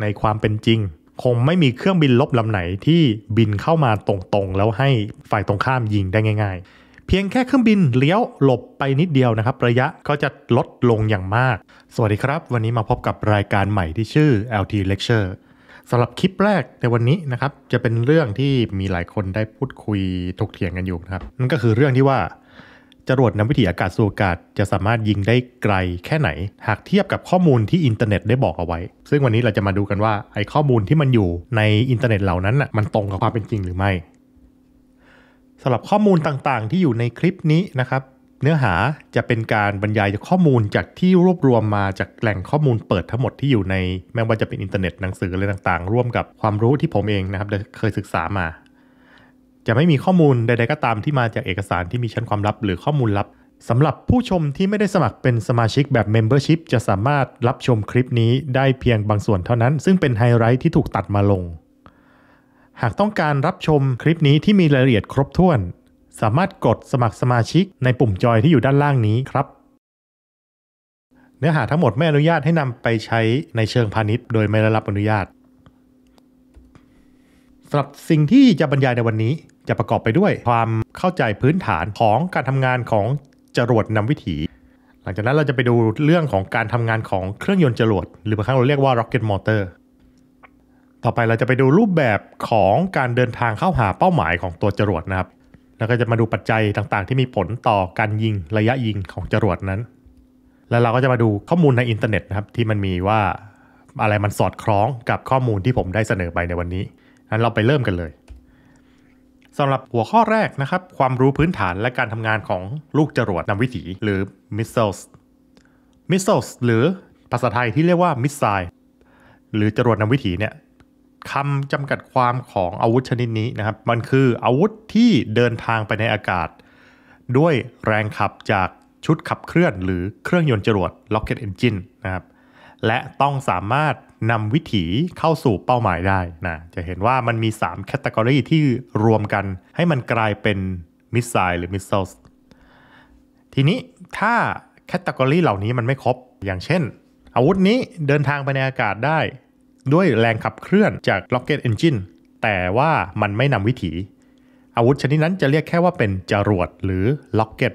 ในความเป็นจริง คงไม่มีเครื่องบินลบลำไหนที่บินเข้ามาตรงๆแล้วให้ฝ่ายตรงข้ามยิงได้ง่ายๆ เพียงแค่เครื่องบินเลี้ยวหลบไปนิดเดียวนะครับ ระยะก็จะลดลงอย่างมาก สวัสดีครับ วันนี้มาพบกับรายการใหม่ที่ชื่อ LT Lecture สำหรับคลิปแรกในวันนี้นะครับจะเป็นเรื่องที่มีหลายคนได้พูดคุยถกเถียงกันอยู่นะครับนั่นก็คือเรื่องที่ว่าจรวดนำวิถีอากาศสู่อากาศจะสามารถยิงได้ไกลแค่ไหน หากเทียบกับข้อมูลที่อินเทอร์เน็ตได้บอกเอาไว้ ซึ่งวันนี้เราจะมาดูกันว่าไอ้ข้อมูลที่มันอยู่ในอินเทอร์เน็ตเหล่านั้นมันตรงกับความเป็นจริงหรือไม่สำหรับข้อมูลต่างๆที่อยู่ในคลิปนี้นะครับ เนื้อหาจะเป็นการบรรยายข้อมูลจากที่รวบรวมมาจากแหล่งข้อมูลเปิดทั้งหมดที่อยู่ในแม้ว่าจะเป็นอินเทอร์เน็ตหนังสืออะไรต่าง ๆ ร่วมกับความรู้ที่ผมเองนะครับเคยศึกษามาจะไม่มีข้อมูลใดๆก็ตามที่มาจากเอกสารที่มีชั้นความลับหรือข้อมูลลับสำหรับผู้ชมที่ไม่ได้สมัครเป็นสมาชิกแบบ Membership จะสามารถรับชมคลิปนี้ได้เพียงบางส่วนเท่านั้นซึ่งเป็นไฮไลท์ที่ถูกตัดมาลง หากต้องการรับชมคลิปนี้ที่มีรายละเอียดครบถ้วน สามารถกดสมัครสมาชิกในปุ่มจอยที่อยู่ด้านล่างนี้ครับเนื้อหาทั้งหมดไม่อนุญาตให้นำไปใช้ในเชิงพาณิชย์ โดยไม่ได้รับอนุญาตสำหรับสิ่งที่จะบรรยายในวันนี้จะประกอบไปด้วยความเข้าใจพื้นฐานของการทำงานของจรวดนำวิถี หลังจากนั้นเราจะไปดูเรื่องของการทำงานของเครื่องยนต์จรวด หรือบางครั้งเราเรียกว่า rocket motor ต่อไปเราจะไปดูรูปแบบของการเดินทางเข้าหาเป้าหมายของตัวจรวดนะครับ แล้วก็จะมาดูปัจจัยต่างๆ ที่มีผลต่อการยิงระยะยิงของจรวดนั้น แล้วเราก็จะมาดูข้อมูลในอินเทอร์เน็ตนะครับที่มันมีว่าอะไรมันสอดคล้องกับข้อมูลที่ผมได้เสนอไปในวันนี้ งั้นเราไปเริ่มกันเลยสำหรับหัวข้อแรกนะครับความรู้พื้นฐานและการทำงานของลูกจรวดนำวิถี หรือ missiles missiles หรือภาษาไทยที่เรียกว่า missile หรือจรวดนำวิถีเนี่ยคำจำกัดความของอาวุธชนิดนี้นะครับมันคืออาวุธที่เดินทางไปในอากาศ ด้วยแรงขับจากชุดขับเคลื่อนหรือเครื่องยนต์จรวด rocket engine นะครับและต้องสามารถนำวิถีเข้าสู่เป้าหมายได้นะ จะเห็นว่ามันมี 3 แคตตากรีที่รวมกันให้มันกลายเป็นมิสไซล์หรือมิสซิลทีนี้ถ้าแคตตากรีเหล่านี้มันไม่ครบ อย่างเช่น อาวุธนี้เดินทางไปในอากาศได้ ด้วยแรงขับเคลื่อนจาก Rocket Engine แต่ว่ามันไม่นำวิถี อาวุธชนิดนั้นจะเรียกแค่ว่าเป็นจรวดหรือ Rocket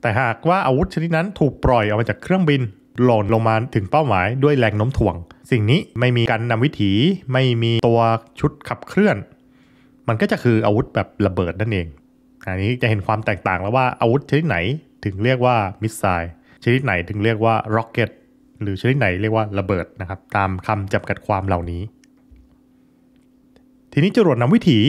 แต่หากว่าอาวุธชนิดนั้นถูกปล่อยออกมาจากเครื่องบินหล่นลงมาถึงเป้าหมายด้วยแรงโน้มถ่วง สิ่งนี้ไม่มีการนำวิถีไม่มีตัวชุดขับเคลื่อน มันก็จะคืออาวุธแบบระเบิดนั่นเอง อันนี้จะเห็นความแตกต่างแล้วว่าอาวุธชนิดไหนถึงเรียกว่ามิสไซล์ชนิดไหนถึงเรียกว่าร็อกเก็ตหรือชนิดไหนเรียกว่าระเบิดนะครับตามคำจำกัดความเหล่านี้ ทีนี้จรวดนำวิถี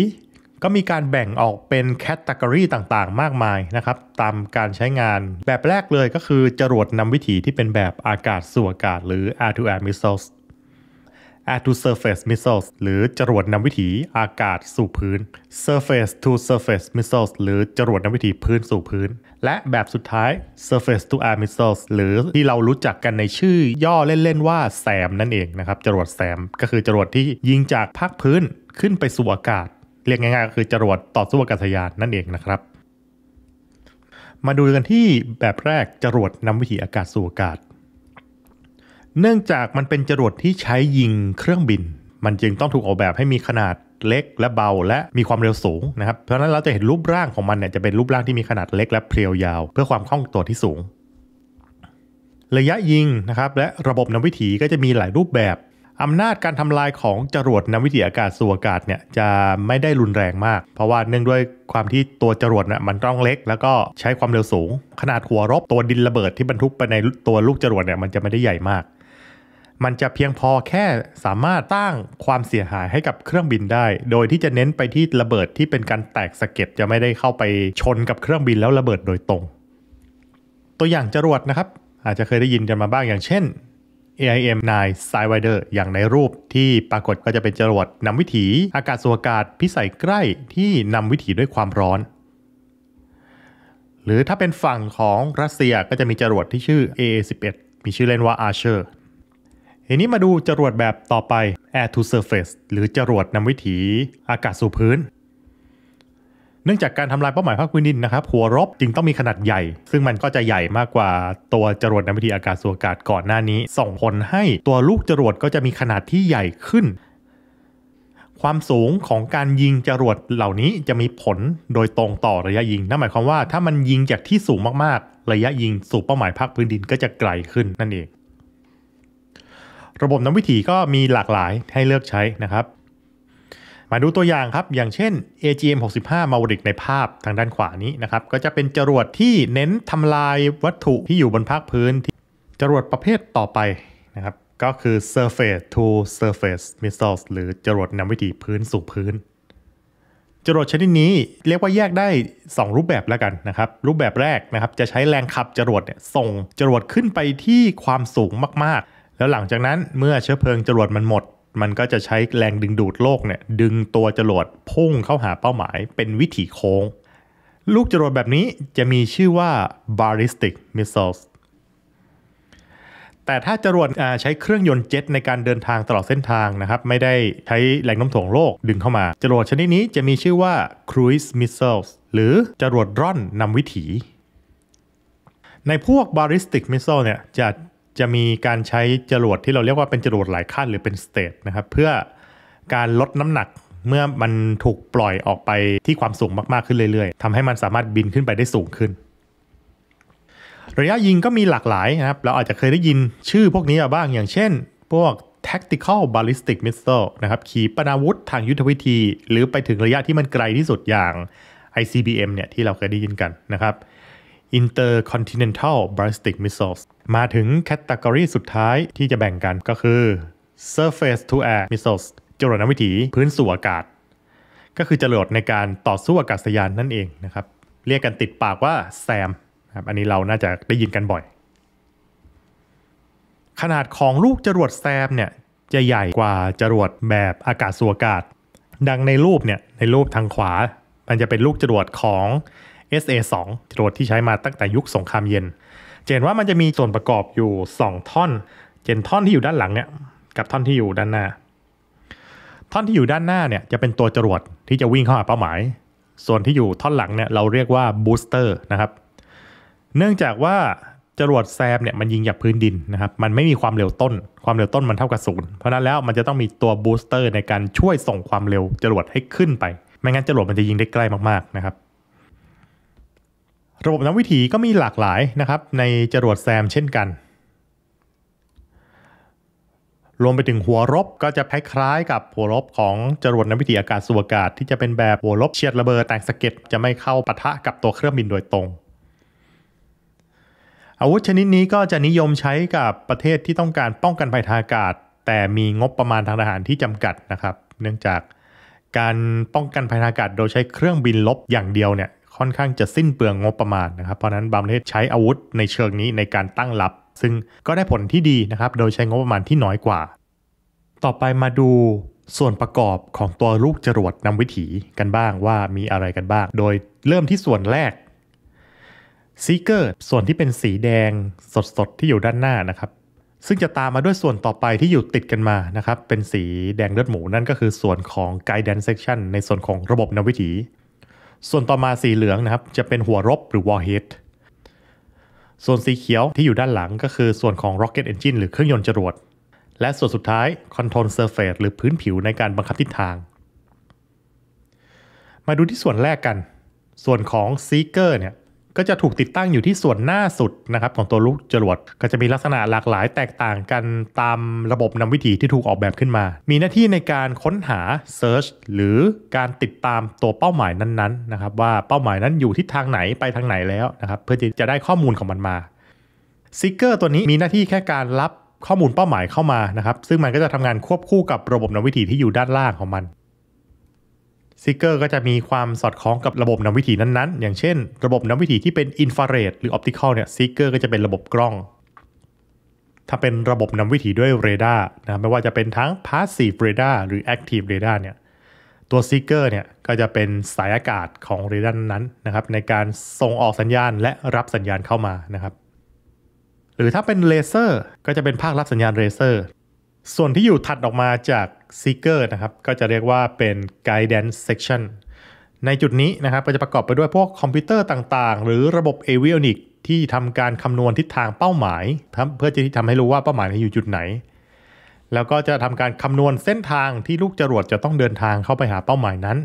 ก็มีการแบ่งออกเป็นแคตตากรีต่างๆ มากมายนะครับ ตามการใช้งานแบบแรกเลยก็คือจรวดนำวิถีที่เป็นแบบอากาศสู่อากาศหรือ air to air missiles air to surface missiles หรือจรวดนำวิถีอากาศสู่พื้น surface to surface missiles หรือจรวดนำวิถีพื้นสู่พื้น และแบบสุดท้าย surface to air missiles หรือที่เรารู้จักกันในชื่อย่อเล่น ๆ ว่าแสมนั่นเองนะครับ จรวดแสมก็คือจรวดที่ยิงจากภาคพื้นขึ้นไปสู่อากาศเรียกง่ายๆก็คือจรวดต่อสู้อากาศยานนั่นเองนะครับ มาดูกันที่แบบแรกจรวดนำวิถีอากาศสู่อากาศ เนื่องจากมันเป็นจรวดที่ใช้ยิงเครื่องบิน มันจึงต้องถูกออกแบบให้มีขนาดเล็กและเบา และมีความเร็วสูงนะครับ เพราะฉะนั้นเราจะเห็นรูปร่างของมันเนี่ยจะเป็นรูปร่างที่มีขนาดเล็กและเพรียวยาว เพื่อความคล่องตัวที่สูง ระยะยิงนะครับและระบบนำวิถีก็จะมีหลายรูปแบบอำนาจการทำลายของจรวดนวิถีอากาศสู่อากาศเนี่ยจะไม่ได้รุนแรงมาก เพราะว่าเนื่องด้วยความที่ตัวจรวดเนี่ยมันต้องเล็กแล้วก็ใช้ความเร็วสูง ขนาดหัวรบตัวดินระเบิดที่บรรทุกไปในตัวลูกจรวดเนี่ยมันจะไม่ได้ใหญ่มาก มันจะเพียงพอแค่สามารถสร้างความเสียหายให้กับเครื่องบินได้ โดยที่จะเน้นไปที่ระเบิดที่เป็นการแตกสะเก็ดจะไม่ได้เข้าไปชนกับเครื่องบินแล้วระเบิดโดยตรง ตัวอย่างจรวดนะครับอาจจะเคยได้ยินกันมาบ้างอย่างเช่น AIM-9 s i d e w i ด d e r อย่างในรูปที่ปรากฏก็จะเป็นจรวดนำวิถี อากาศสุ่ากาศพิสัยใกล้ที่นำวิถีด้วยความร้อน หรือถ้าเป็นฝั่งของรัสเซียก็จะมีจรวดที่ชื่อ AA-11 มีชื่อเล่นว่า Archer ทีนี้มาดูจรวดแบบต่อไป Air to Surface หรือจรวดนำวิถีอากาศสู่พื้นนื่องจากการทำลายเป้าหมายภาคพื้นดินนะครับหัวรบจึงต้องมีขนาดใหญ่ ซึ่งมันก็จะใหญ่มากกว่าตัวจรวดนำวิธีอากาศสุากาศก่อนหน้านี้ส่งผลให้ตัวลูกจรวดก็จะมีขนาดที่ใหญ่ขึ้น ความสูงของการยิงจรวดเหล่านี้จะมีผลโดยตรงต่อระยะยิง นั่นหมายความว่าถ้ามันยิงจากที่สูงมากๆ ระยะยิงสู่เป้าหมายภาคพื้นดินก็จะไกลขึ้นนั่นเอง ระบบน้ำวิถีก็มีหลากหลายให้เลือกใช้นะครับมาดูตัวอย่างครับ อย่างเช่น AGM 65 Maverick ในภาพทางด้านขวานี้นะครับ ก็จะเป็นจรวดที่เน้นทำลายวัตถุที่อยู่บนภาคพื้นที่จรวดประเภทต่อไปนะครับ ก็คือ surface to surface missiles หรือจรวดนำวิถีพื้นสู่พื้น จรวดชนิดนี้เรียกว่าแยกได้ 2 รูปแบบแล้วกันนะครับ รูปแบบแรกนะครับ จะใช้แรงขับจรวดเนี่ยส่งจรวดขึ้นไปที่ความสูงมากๆ แล้วหลังจากนั้นเมื่อเชื้อเพลิงจรวดมันหมดมันก็จะใช้แรงดึงดูดโลกเนี่ยดึงตัวจรวดพุ่งเข้าหาเป้าหมายเป็นวิถีโค้ง ลูกจรวดแบบนี้จะมีชื่อว่า ballistic missiles แต่ถ้าจรวดใช้เครื่องยนต์เจ็ตในการเดินทางตลอดเส้นทางนะครับไม่ได้ใช้แรงน้ำถ่วงโลกดึงเข้ามา จรวดชนิดนี้จะมีชื่อว่า cruise missiles หรือจรวดร่อนนำวิถีในพวก ballistic missile เนี่ยจะจะมีการใช้จรวดที่เราเรียกว่าเป็นจรวดหลายขั้นหรือเป็นสเตทนะครับเพื่อการลดน้ำหนักเมื่อมันถูกปล่อยออกไปที่ความสูงมากๆขึ้นเรื่อย ๆทำให้มันสามารถบินขึ้นไปได้สูงขึ้น ระยะยิงก็มีหลากหลายนะครับ เราอาจจะเคยได้ยินชื่อพวกนี้บ้างอย่างเช่นพวก tactical ballistic missile นะครับ ขีปนาวุธทางยุทธวิธี หรือไปถึงระยะที่มันไกลที่สุดอย่าง ICBM เนี่ยที่เราเคยได้ยินกันนะครับ Intercontinental Ballistic Missiles มาถึงแคตตากรีสุดท้ายที่จะแบ่งกันก็คือ Surface to Air Missiles จรวดนวิถีพื้นสู่อากาศ ก็คือจรวดในการต่อสู้อากาศยานนั่นเองนะครับ เรียกกันติดปากว่าแซมครับอันนี้เราน่าจะได้ยินกันบ่อย ขนาดของลูกจรวดแซมเนี่ย จะใหญ่กว่าจรวดแบบอากาศสู่อากาศ ดังในรูปเนี่ยในรูปทางขวามันจะเป็นลูกจรวดของ SA2 จรวดที่ใช้มาตั้งแต่ยุคสงครามเย็นจะเห็นว่ามันจะมีส่วนประกอบอยู่ 2ท่อน เจนท่อนที่อยู่ด้านหลังเนี่ยกับท่อนที่อยู่ด้านหน้า ท่อนที่อยู่ด้านหน้าเนี่ยจะเป็นตัวจรวดที่จะวิ่งเข้าหาเป้าหมาย ส่วนที่อยู่ท่อนหลังเนี่ยเราเรียกว่าบูสเตอร์นะครับ เนื่องจากว่าจรวดแซมเนี่ยมันยิงจากพื้นดินนะครับ มันไม่มีความเร็วต้น ความเร็วต้นมันเท่ากับศูนย์เพราะนั้นแล้วมันจะต้องมีตัวบูสเตอร์ในการช่วยส่งความเร็วจรวดให้ขึ้นไป ไม่งั้นจรวดมันจะยิงได้ใกล้มากๆนะครับระบบนำวิถีก็มีหลากหลายนะครับในจรวดแซมเช่นกัน รวมไปถึงหัวรบก็จะคล้ายๆกับหัวรบของจรวดนำวิถีอากาศสูวอากาศ ที่จะเป็นแบบหัวรบเฉียดระเบิดแตงสะเก็ดจะไม่เข้าปะทะกับตัวเครื่องบินโดยตรง อาวุธชนิดนี้ก็จะนิยมใช้กับประเทศที่ต้องการป้องกันภัยทางอากาศ แต่มีงบประมาณทางทหารที่จำกัดนะครับเนื่องจากการป้องกันภัยทางอากาศโดยใช้เครื่องบินลบอย่างเดียวเนี่ยค่อนข้างจะสิ้นเปลืองงบประมาณนะครับ เพราะนั้นบางประเทศใช้อาวุธในเชิงนี้ในการตั้งรับ ซึ่งก็ได้ผลที่ดีนะครับ โดยใช้งบประมาณที่น้อยกว่า ต่อไปมาดูส่วนประกอบของตัวลูกจรวดนำวิถีกันบ้างว่ามีอะไรกันบ้าง โดยเริ่มที่ส่วนแรกซีเกอร์ส่วนที่เป็นสีแดงสดๆที่อยู่ด้านหน้านะครับ ซึ่งจะตามมาด้วยส่วนต่อไปที่อยู่ติดกันมานะครับเป็นสีแดงเลือดหมูนั่นก็คือส่วนของ guidance section ในส่วนของระบบนำวิถีส่วนต่อมาสีเหลืองนะครับ จะเป็นหัวรบหรือ warhead ส่วนสีเขียวที่อยู่ด้านหลังก็คือส่วนของ rocket engine หรือเครื่องยนต์จรวด และส่วนสุดท้าย control surface หรือพื้นผิวในการบังคับทิศทาง มาดูที่ส่วนแรกกัน ส่วนของ seeker เนี่ยก็จะถูกติดตั้งอยู่ที่ส่วนหน้าสุดนะครับ ของตัวลูกจรวดก็จะมีลักษณะหลากหลายแตกต่างกันตามระบบนำวิถีที่ถูกออกแบบขึ้นมา มีหน้าที่ในการค้นหา Search หรือการติดตามตัวเป้าหมายนั้นๆนะครับว่าเป้าหมายนั้นอยู่ทิศทางไหนไปทางไหนแล้วนะครับเพื่อจะได้ข้อมูลของมันมาซิกเกอร์ตัวนี้มีหน้าที่แค่การรับข้อมูลเป้าหมายเข้ามานะครับซึ่งมันก็จะทำงานควบคู่กับระบบนวิถีที่อยู่ด้านล่างของมันซิกเกอร์ก็จะมีความสอดคล้องกับระบบนำวิถีนั้นๆ อย่างเช่น ระบบนำวิถีที่เป็นอินฟราเรดหรือออปติคอลเนี่ยซิกเกอร์ก็จะเป็นระบบกล้อง ถ้าเป็นระบบนำวิถีด้วยเรดาร์นะไม่ว่าจะเป็นทั้งพาสซีฟเรดาร์หรือแอคทีฟเรดาร์เนี่ย ตัวซิกเกอร์เนี่ยก็จะเป็นสายอากาศของเรดาร์นั้นนะครับในการส่งออกสัญญาณและรับสัญญาณเข้ามานะครับ หรือถ้าเป็นเลเซอร์ก็จะเป็นภาครับสัญญาณเลเซอร์ส่วนที่อยู่ถัดออกมาจาก Seeker นะครับ ก็จะเรียกว่าเป็น Guidance Section ในจุดนี้นะครับก็จะประกอบไปด้วยพวกคอมพิวเตอร์ต่างๆ หรือระบบ a v i o n i c ที่ทำการคำนวณทิศทางเป้าหมาย เพื่อจะที่ทำให้รู้ว่าเป้าหมายอยู่จุดไหน แล้วก็จะทำการคำนวณเส้นทางที่ลูกจรวดจะต้องเดินทางเข้าไปหาเป้าหมายนั้น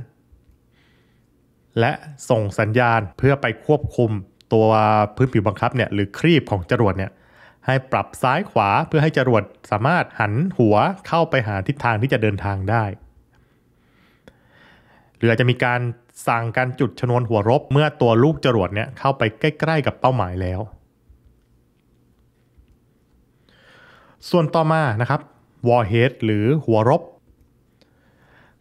และส่งสัญญาณเพื่อไปควบคุมตัวพื้นผิวบังคับเนี่ยหรือครีบของจรวดเนี่ยให้ปรับซ้ายขวาเพื่อให้จรวดสามารถหันหัวเข้าไปหาทิศทางที่จะเดินทางได้ หรืออาจจะมีการสั่งการจุดชนวนหัวรบเมื่อตัวลูกจรวดเนี่ยเข้าไปใกล้ ๆ กับเป้าหมายแล้ว ส่วนต่อมานะครับ warhead หรือหัวรบ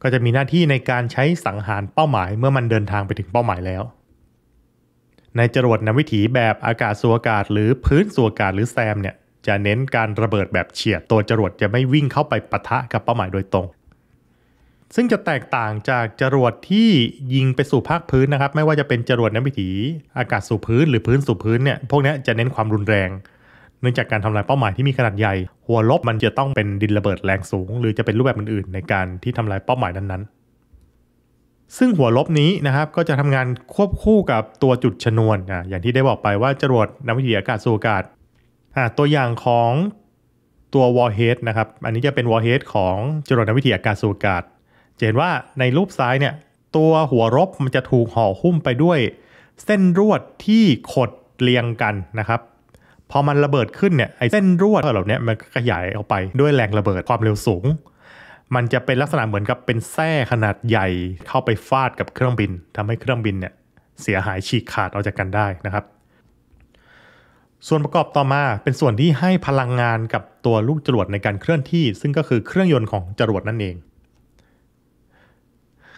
ก็จะมีหน้าที่ในการใช้สังหารเป้าหมายเมื่อมันเดินทางไปถึงเป้าหมายแล้วในจรวดนำวิถีแบบอากาศสู่อากาศ หรือพื้นสู่อากาศหรือแซมเนี่ยจะเน้นการระเบิดแบบเฉียดตัวจรวดจะไม่วิ่งเข้าไปปะทะกับเป้าหมายโดยตรง ซึ่งจะแตกต่างจากจรวดที่ยิงไปสู่ภาคพื้นนะครับ ไม่ว่าจะเป็นจรวดนำวิถีอากาศสู่พื้น หรือพื้นสู่พื้นเนี่ยพวกนี้จะเน้นความรุนแรง เนื่องจากการทำลายเป้าหมายที่มีขนาดใหญ่หัวลบมันจะต้องเป็นดินระเบิดแรงสูง หรือจะเป็นรูปแบบอื่นๆในการที่ทำลายเป้าหมายนั้น ๆซึ่งหัวลบนี้นะครับ ก็จะทำงานควบคู่กับตัวจุดชนวนอ่ะอย่างที่ได้บอกไปว่าจรวดนำวิทยาอากาศสูกาศอ่าตัวอย่างของตัววอลเฮดนะครับอันนี้จะเป็นวอลเฮดของจรวดนำวิทยาอากาศสูกาศจะเห็นว่าในรูปซ้ายเนี่ยตัวหัวรบมันจะถูกห่อหุ้มไปด้วย เส้นรวดที่ขดเรียงกันนะครับพอมันระเบิดขึ้นเนี่ยไอเส้นรวดเหล่านี้มันขยายออกไปด้วยแรงระเบิดความเร็วสูงมันจะเป็นลักษณะเหมือนกับเป็นแส้ขนาดใหญ่เข้าไปฟาดกับเครื่องบิน ทำให้เครื่องบินเนี่ยเสียหายฉีกขาดออกจากกันได้นะครับ ส่วนประกอบต่อมา เป็นส่วนที่ให้พลังงานกับตัวลูกจรวดในการเคลื่อนที่ ซึ่งก็คือเครื่องยนต์ของจรวดนั่นเอง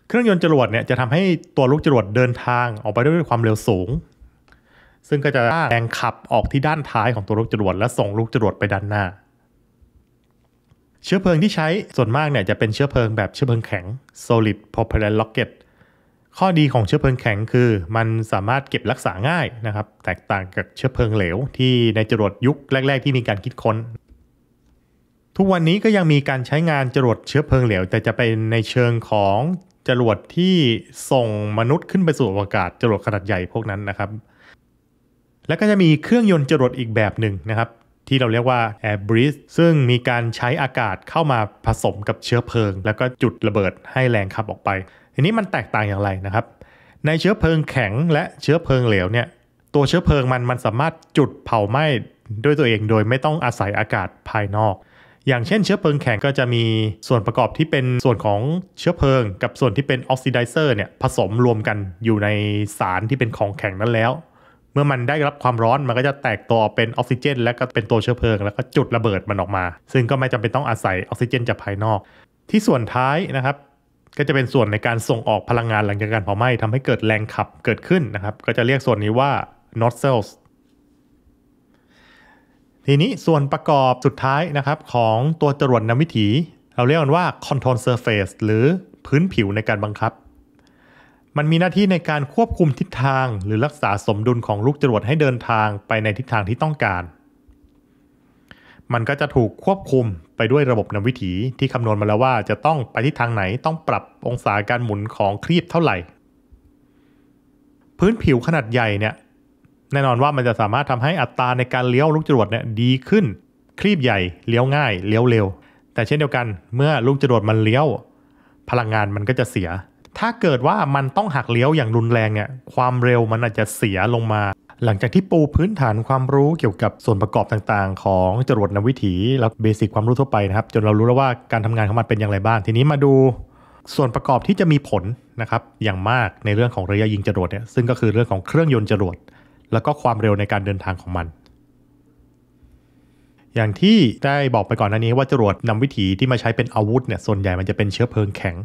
เครื่องยนต์จรวดเนี่ยจะทำให้ตัวลูกจรวดเดินทางออกไปด้วยความเร็วสูง ซึ่งก็จะแรงขับออกที่ด้านท้ายของตัวลูกจรวดและส่งลูกจรวดไปด้านหน้าเชื้อเพลิงที่ใช้ส่วนมากเนี่ยจะเป็นเชื้อเพลิงแบบเชื้อเพลิงแข็ง solid propellant rocket ข้อดีของเชื้อเพลิงแข็งคือมันสามารถเก็บรักษาง่ายนะครับ แตกต่างกับเชื้อเพลิงเหลว ที่ในจรวดยุคแรกๆที่มีการคิดค้น ทุกวันนี้ก็ยังมีการใช้งานจรวดเชื้อเพลิงเหลวแต่จะเป็นในเชิงของจรวดที่ส่งมนุษย์ขึ้นไปสู่อวกาศ จรวดขนาดใหญ่พวกนั้นนะครับ แล้วก็จะมีเครื่องยนต์จรวดอีกแบบหนึ่งนะครับที่เราเรียกว่า air b r e e t e ซึ่งมีการใช้อากาศเข้ามาผสมกับเชื้อเพลิง แล้วก็จุดระเบิดให้แรงขับออกไปทีนี้มันแตกต่างอย่างไรนะครับ ในเชื้อเพลิงแข็งและเชื้อเพลิงเหลวเนี่ย ตัวเชื้อเพลิงมันมันสามารถจุดเผาไหม้ด้วยตัวเองโดยไม่ต้องอาศัยอากาศภายนอก อย่างเช่น เชื้อเพลิงแข็งก็จะมีส่วนประกอบที่เป็นส่วนของเชื้อเพลิง กับส่วนที่เป็นออกซิไดเซอร์เนี่ยผสมรวมกันอยู่ในสารที่เป็นของแข็งนั้นแล้วเมื่อมันได้รับความร้อนมันก็จะแตกตัวเป็นออกซิเจนและก็เป็นตัวเชื้อเพลิง แล้วก็จุดระเบิดมันออกมา ซึ่งก็ไม่จำเป็นต้องอาศัยออกซิเจนจากภายนอก ที่ส่วนท้ายนะครับก็จะเป็นส่วนในการส่งออกพลังงานหลังจากการเผาไหม้ทำให้เกิดแรงขับเกิดขึ้นนะครับ ก็จะเรียกส่วนนี้ว่า nozzles ทีนี้ส่วนประกอบสุดท้ายนะครับของตัวจรวดนำวิถี เราเรียกกันว่า control surface หรือพื้นผิวในการบังคับมันมีหน้าที่ในการควบคุมทิศทางหรือรักษาสมดุลของลูกจรวดให้เดินทางไปในทิศทางที่ต้องการ มันก็จะถูกควบคุมไปด้วยระบบนำวิถี ที่คำนวณมาแล้วว่าจะต้องไปทิศทางไหนต้องปรับองศาการหมุนของครีบเท่าไหร่ พื้นผิวขนาดใหญ่เนี่ยแน่นอนว่ามันจะสามารถทำให้อัตราในการเลี้ยวลูกจรวดเนี่ยดีขึ้น ครีบใหญ่ เลี้ยวง่ายเลี้ยวเร็วแต่เช่นเดียวกัน เมื่อลูกจรวดมันเลี้ยว พลังงานมันก็จะเสียถ้าเกิดว่ามันต้องหักเลี้ยวอย่างรุนแรงเนี่ยความเร็วมันอาจจะเสียลงมา หลังจากที่ปูพื้นฐานความรู้เกี่ยวกับส่วนประกอบต่างๆ ของจรวดนวิถีแล้วเบสิกความรู้ทั่วไปนะครับ จนเรารู้แล้วว่าการทำงานของมันเป็นอย่างไรบ้าง ทีนี้มาดูส่วนประกอบที่จะมีผลนะครับอย่างมากในเรื่องของระยะยิงจรวดเนี่ยซึ่งก็คือเรื่องของเครื่องยนต์จรวด แล้วก็ความเร็วในการเดินทางของมัน อย่างที่ได้บอกไปก่อนหน้านี้ว่า จรวดนำวิถีที่มาใช้เป็นอาวุธเนี่ยส่วนใหญ่มันจะเป็นเชื้อเพลิงแข็ง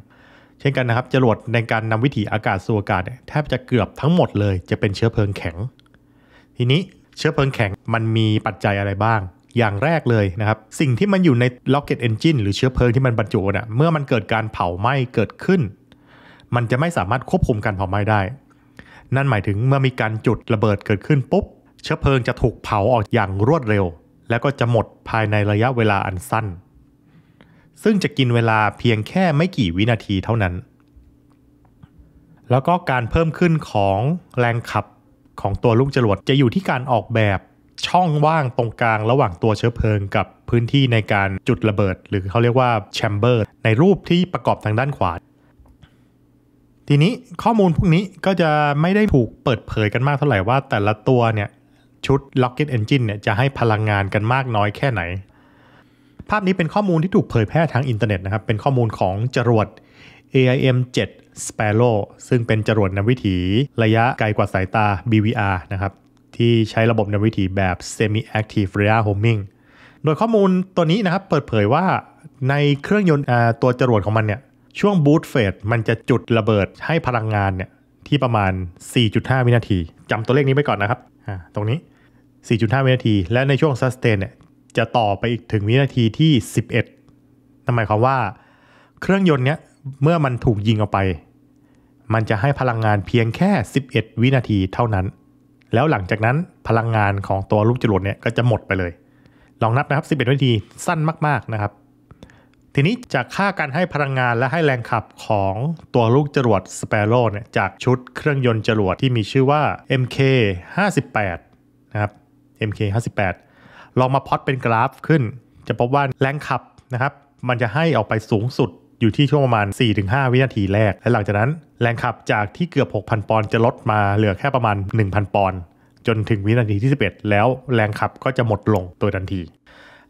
เช่นกันนะครับ จรวดในการนำวิถีอากาศสู่อากาศเนี่ยแทบจะเกือบทั้งหมดเลย จะเป็นเชื้อเพลิงแข็ง ทีนี้เชื้อเพลิงแข็งมันมีปัจจัยอะไรบ้าง อย่างแรกเลยนะครับสิ่งที่มันอยู่ใน rocket engine หรือเชื้อเพลิงที่มันบรรจุนะ่ะเมื่อมันเกิดการเผาไหม้เกิดขึ้น มันจะไม่สามารถควบคุมการเผาไหม้ได้ นั่นหมายถึงเมื่อมีการจุดระเบิดเกิดขึ้นปุ๊บ เชื้อเพลิงจะถูกเผาออกอย่างรวดเร็ว แล้วก็จะหมดภายในระยะเวลาอันสั้นซึ่งจะกินเวลาเพียงแค่ไม่กี่วินาทีเท่านั้น แล้วก็การเพิ่มขึ้นของแรงขับของตัวลูกจรวดจะอยู่ที่การออกแบบช่องว่างตรงกลางระหว่างตัวเชื้อเพลิงกับพื้นที่ในการจุดระเบิด หรือเขาเรียกว่าแชมเบอร์ในรูปที่ประกอบทางด้านขวา ทีนี้ข้อมูลพวกนี้ก็จะไม่ได้ถูกเปิดเผยกันมากเท่าไหร่ว่า แต่ละตัวเนี่ยชุด Rocket Engine เนี่ยจะให้พลังงานกันมากน้อยแค่ไหนภาพนี้เป็นข้อมูลที่ถูกเผยแพร่ทางอินเทอร์เน็ตนะครับ เป็นข้อมูลของจรวด AIM 7 Sparrow ซึ่งเป็นจรวดนำวิถีระยะไกลกว่าสายตา BVR นะครับ ที่ใช้ระบบนำวิถีแบบ Semi Active Area Homing โดยข้อมูลตัวนี้นะครับ เปิดเผยว่าในเครื่องยนต์ตัวจรวดของมันเนี่ย ช่วงบูตเฟสมันจะจุดระเบิดให้พลังงานเนี่ยที่ประมาณ 4.5 วินาทีจำตัวเลขนี้ไปก่อนนะครับตรงนี้ 4.5 วินาที และในช่วงซัสเตนเนี่ยจะต่อไปอีกถึงวินาทีที่ 11นั่นหมายความว่าเครื่องยนต์เนี้ย เมื่อมันถูกยิงออกไป มันจะให้พลังงานเพียงแค่ 11 วินาทีเท่านั้น แล้วหลังจากนั้นพลังงานของตัวลูกจรวดเนี่ยก็จะหมดไปเลย ลองนับนะครับ11 วินาทีสั้นมากๆนะครับ ทีนี้จากค่าการให้พลังงานและให้แรงขับของตัวลูกจรวดสเปโร่เนี่ยจากชุดเครื่องยนต์จรวดที่มีชื่อว่า MK 58นะครับ MK 58ลองมาพอดเป็นกราฟขึ้น จะพบว่าแรงขับนะครับ มันจะให้ออกไปสูงสุดอยู่ที่ช่วงประมาณ 4-5 วินาทีแรก และหลังจากนั้น แรงขับจากที่เกือบ 6,000 ปอนด์จะลดมาเหลือแค่ประมาณ 1,000 ปอนด์จนถึงวินาทีที่11 แล้วแรงขับก็จะหมดลงตัวทันที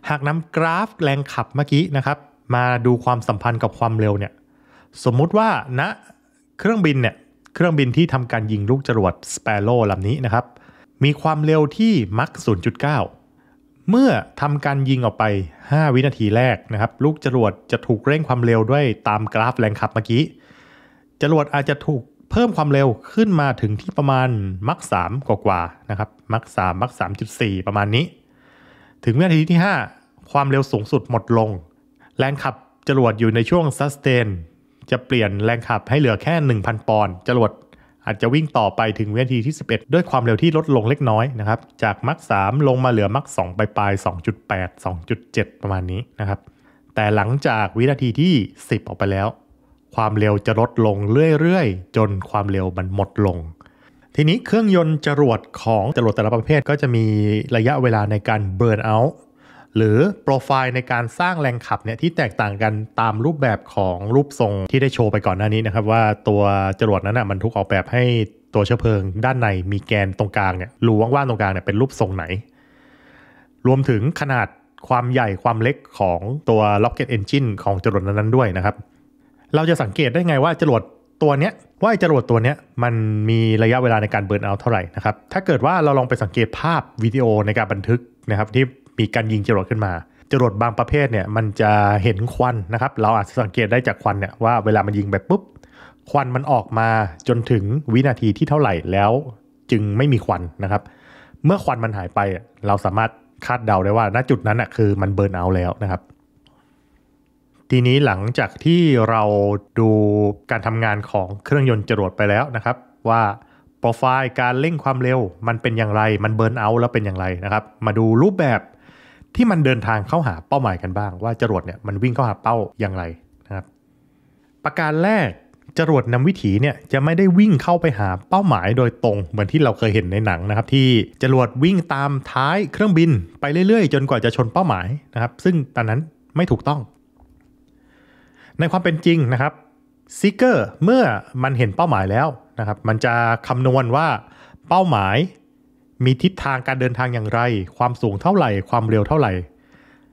หากนำกราฟแรงขับเมื่อกี้นะครับ มาดูความสัมพันธ์กับความเร็วเนี่ย สมมุติว่าณนะเครื่องบินเนี่ย เครื่องบินที่ทำการยิงลูกจรวดสเปโร่ลำนี้นะครับ มีความเร็วที่มัก0.9เมื่อทำการยิงออกไป 5 วินาทีแรกนะครับลูกจรวดจะถูกเร่งความเร็วด้วยตามกราฟแรงขับเมื่อกี้ จรวดอาจจะถูกเพิ่มความเร็วขึ้นมาถึงที่ประมาณมักสามกว่าๆนะครับมักสามมักสามจุดสี่ประมาณนี้ ถึงวินาทีที่ 5 ความเร็วสูงสุดหมดลง แรงขับจรวดอยู่ในช่วงซัสเตนจะเปลี่ยนแรงขับให้เหลือแค่ 1,000ปอนด์จรวดอาจจะวิ่งต่อไปถึงวินาทีที่ 11 ด้วยความเร็วที่ลดลงเล็กน้อยนะครับ จากมักสามลงมาเหลือมักสองปลาย 2.8 2.7 ประมาณนี้นะครับ แต่หลังจากวินาทีที่ 10 ออกไปแล้ว ความเร็วจะลดลงเรื่อยๆ จนความเร็วมันหมดลง ทีนี้เครื่องยนต์จรวดของจรวดแต่ละประเภทก็จะมีระยะเวลาในการเบิร์นเอาท์หรือโปรไฟล์ในการสร้างแรงขับเนี่ยที่แตกต่างกันตามรูปแบบของรูปทรงที่ได้โชว์ไปก่อนหน้านี้นะครับ ว่าตัวจรวดนั้นอ่ะมันถูกออกแบบให้ตัวเชื้อเพลิงด้านในมีแกนตรงกลางเนี่ยรูว่างๆตรงกลางเนี่ยเป็นรูปทรงไหน รวมถึงขนาดความใหญ่ความเล็กของตัวล็อกเก็ตเอนจินของจรวดนั้นๆด้วยนะครับ เราจะสังเกตได้ไงว่าจรวดตัวเนี้ยว่าจรวดตัวเนี้ยมันมีระยะเวลาในการเบิร์นเอาเท่าไหร่นะครับถ้าเกิดว่าเราลองไปสังเกตภาพวิดีโอในการบันทึกนะครับ ที่มีการยิงจรวดขึ้นมา จรวดบางประเภทเนี่ยมันจะเห็นควันนะครับ เราอาจจะสังเกตได้จากควันเนี่ยว่าเวลามันยิงแบบปุ๊บ ควันมันออกมาจนถึงวินาทีที่เท่าไหร่แล้วจึงไม่มีควันนะครับ เมื่อควันมันหายไป เราสามารถคาดเดาได้ว่า ณจุดนั้นอ่ะคือมันเบิร์นเอา แล้วนะครับ ทีนี้หลังจากที่เราดูการทำงานของเครื่องยนต์จรวดไปแล้วนะครับ ว่าโปรไฟล์การเร่งความเร็วมันเป็นอย่างไร มันเบิร์นเอา แล้วเป็นอย่างไรนะครับ มาดูรูปแบบที่มันเดินทางเข้าหาเป้าหมายกันบ้างว่าจรวดเนี่ยมันวิ่งเข้าหาเป้าอย่างไรนะครับ ประการแรกจรวดนำวิถีเนี่ยจะไม่ได้วิ่งเข้าไปหาเป้าหมายโดยตรงเหมือนที่เราเคยเห็นในหนังนะครับ ที่จรวดวิ่งตามท้ายเครื่องบินไปเรื่อยๆ จนกว่าจะชนเป้าหมายนะครับ ซึ่งตอนนั้นไม่ถูกต้อง ในความเป็นจริงนะครับซิกเกอร์เมื่อมันเห็นเป้าหมายแล้วนะครับ มันจะคำนวณว่าเป้าหมายมีทิศทางการเดินทางอย่างไร ความสูงเท่าไหร่ ความเร็วเท่าไหร่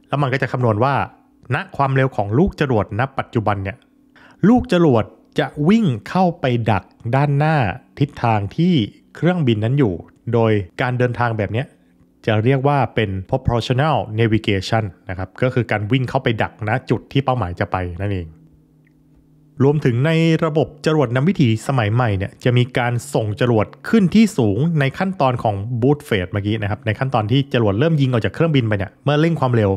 แล้วมันก็จะคำนวณว่าณนะความเร็วของลูกจรวดณปัจจุบันเนี่ย ลูกจรวดจะวิ่งเข้าไปดักด้านหน้า ทิศทางที่เครื่องบินนั้นอยู่ โดยการเดินทางแบบนี้จะเรียกว่าเป็น proportional navigation นะครับ ก็คือการวิ่งเข้าไปดักณนะจุดที่เป้าหมายจะไปนั่นเองรวมถึงในระบบจรวดนำวิถีสมัยใหม่เนี่ยจะมีการส่งจรวดขึ้นที่สูงในขั้นตอนของบูตเฟสเมื่อกี้นะครับในขั้นตอนที่จรวดเริ่มยิงออกจากเครื่องบินไปเนี่ย เมื่อเร่งความเร็ว